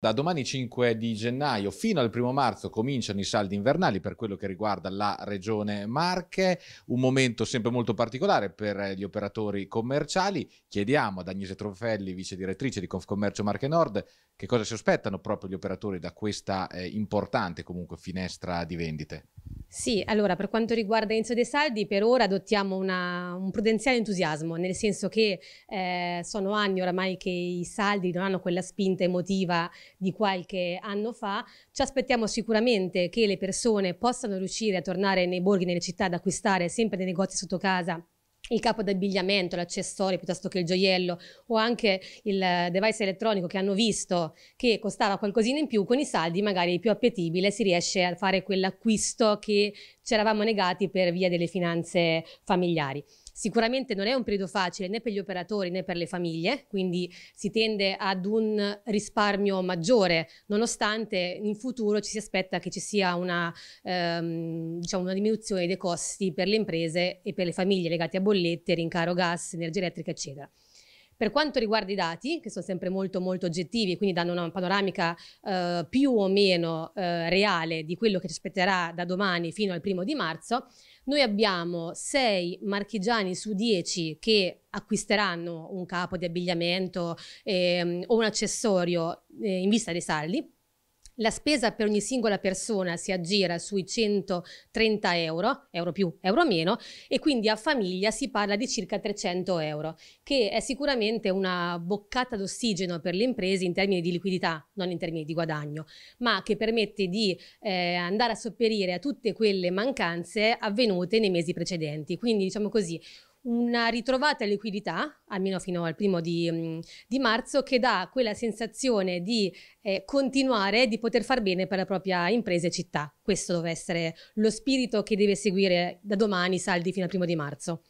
Da domani 5 di gennaio fino al 1 marzo cominciano i saldi invernali per quello che riguarda la regione Marche, un momento sempre molto particolare per eh, gli operatori commerciali. Chiediamo ad Agnese Tronfelli, vice direttrice di Confcommercio Marche Nord, che cosa si aspettano proprio gli operatori da questa eh, importante comunque finestra di vendite. Sì, allora per quanto riguarda Enzo De Saldi, per ora adottiamo una, un prudenziale entusiasmo, nel senso che eh, sono anni oramai che i saldi non hanno quella spinta emotiva di qualche anno fa. Ci aspettiamo sicuramente che le persone possano riuscire a tornare nei borghi, nelle città, ad acquistare sempre dei negozi sotto casa il capo d'abbigliamento, l'accessorio piuttosto che il gioiello o anche il device elettronico che hanno visto che costava qualcosina in più, con i saldi magari più appetibile si riesce a fare quell'acquisto che ci eravamo negati per via delle finanze familiari. Sicuramente non è un periodo facile né per gli operatori né per le famiglie, quindi si tende ad un risparmio maggiore, nonostante in futuro ci si aspetta che ci sia una, ehm, diciamo una diminuzione dei costi per le imprese e per le famiglie legati a bollette, rincaro gas, energia elettrica, eccetera. Per quanto riguarda i dati, che sono sempre molto molto oggettivi e quindi danno una panoramica eh, più o meno eh, reale di quello che ci aspetterà da domani fino al primo di marzo, noi abbiamo 6 marchigiani su 10 che acquisteranno un capo di abbigliamento ehm, o un accessorio eh, in vista dei saldi la spesa per ogni singola persona si aggira sui 130 euro, euro più, euro meno, e quindi a famiglia si parla di circa 300 euro, che è sicuramente una boccata d'ossigeno per le imprese in termini di liquidità, non in termini di guadagno, ma che permette di eh, andare a sopperire a tutte quelle mancanze avvenute nei mesi precedenti. Quindi diciamo così, una ritrovata liquidità, almeno fino al primo di, mm, di marzo, che dà quella sensazione di eh, continuare, di poter far bene per la propria impresa e città. Questo deve essere lo spirito che deve seguire da domani, saldi fino al primo di marzo.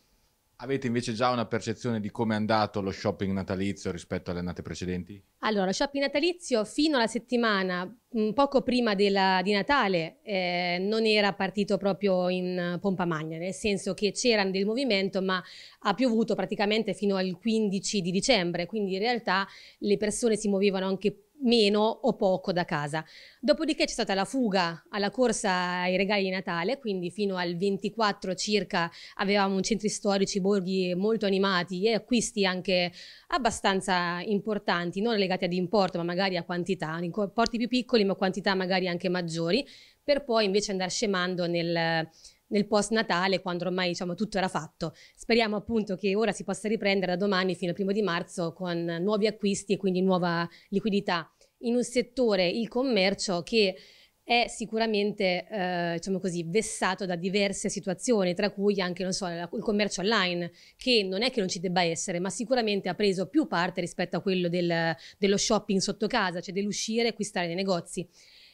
Avete invece già una percezione di come è andato lo shopping natalizio rispetto alle annate precedenti? Allora, lo shopping natalizio fino alla settimana mm, poco prima della, di Natale eh, non era partito proprio in pompa magna, nel senso che c'era del movimento ma ha piovuto praticamente fino al 15 di dicembre, quindi in realtà le persone si muovevano anche più meno o poco da casa. Dopodiché c'è stata la fuga alla corsa ai regali di Natale, quindi fino al 24 circa avevamo centri storici, borghi molto animati e acquisti anche abbastanza importanti, non legati ad importo ma magari a quantità, importi più piccoli ma quantità magari anche maggiori, per poi invece andare scemando nel nel post Natale, quando ormai diciamo, tutto era fatto. Speriamo appunto che ora si possa riprendere da domani fino al primo di marzo con nuovi acquisti e quindi nuova liquidità in un settore, il commercio, che è sicuramente eh, diciamo così, vessato da diverse situazioni, tra cui anche so, il commercio online, che non è che non ci debba essere, ma sicuramente ha preso più parte rispetto a quello del, dello shopping sotto casa, cioè dell'uscire e acquistare nei negozi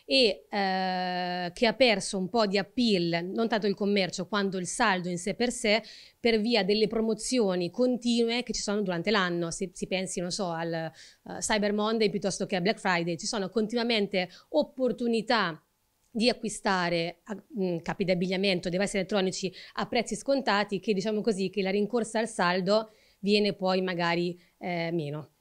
e eh, che ha perso un po' di appeal, non tanto il commercio quanto il saldo in sé per sé, per via delle promozioni continue che ci sono durante l'anno. Se si pensi, non so, al uh, Cyber Monday piuttosto che a Black Friday, ci sono continuamente opportunità di acquistare mh, mm, capi di abbigliamento, device elettronici a prezzi scontati che diciamo così che la rincorsa al saldo viene poi magari eh, meno.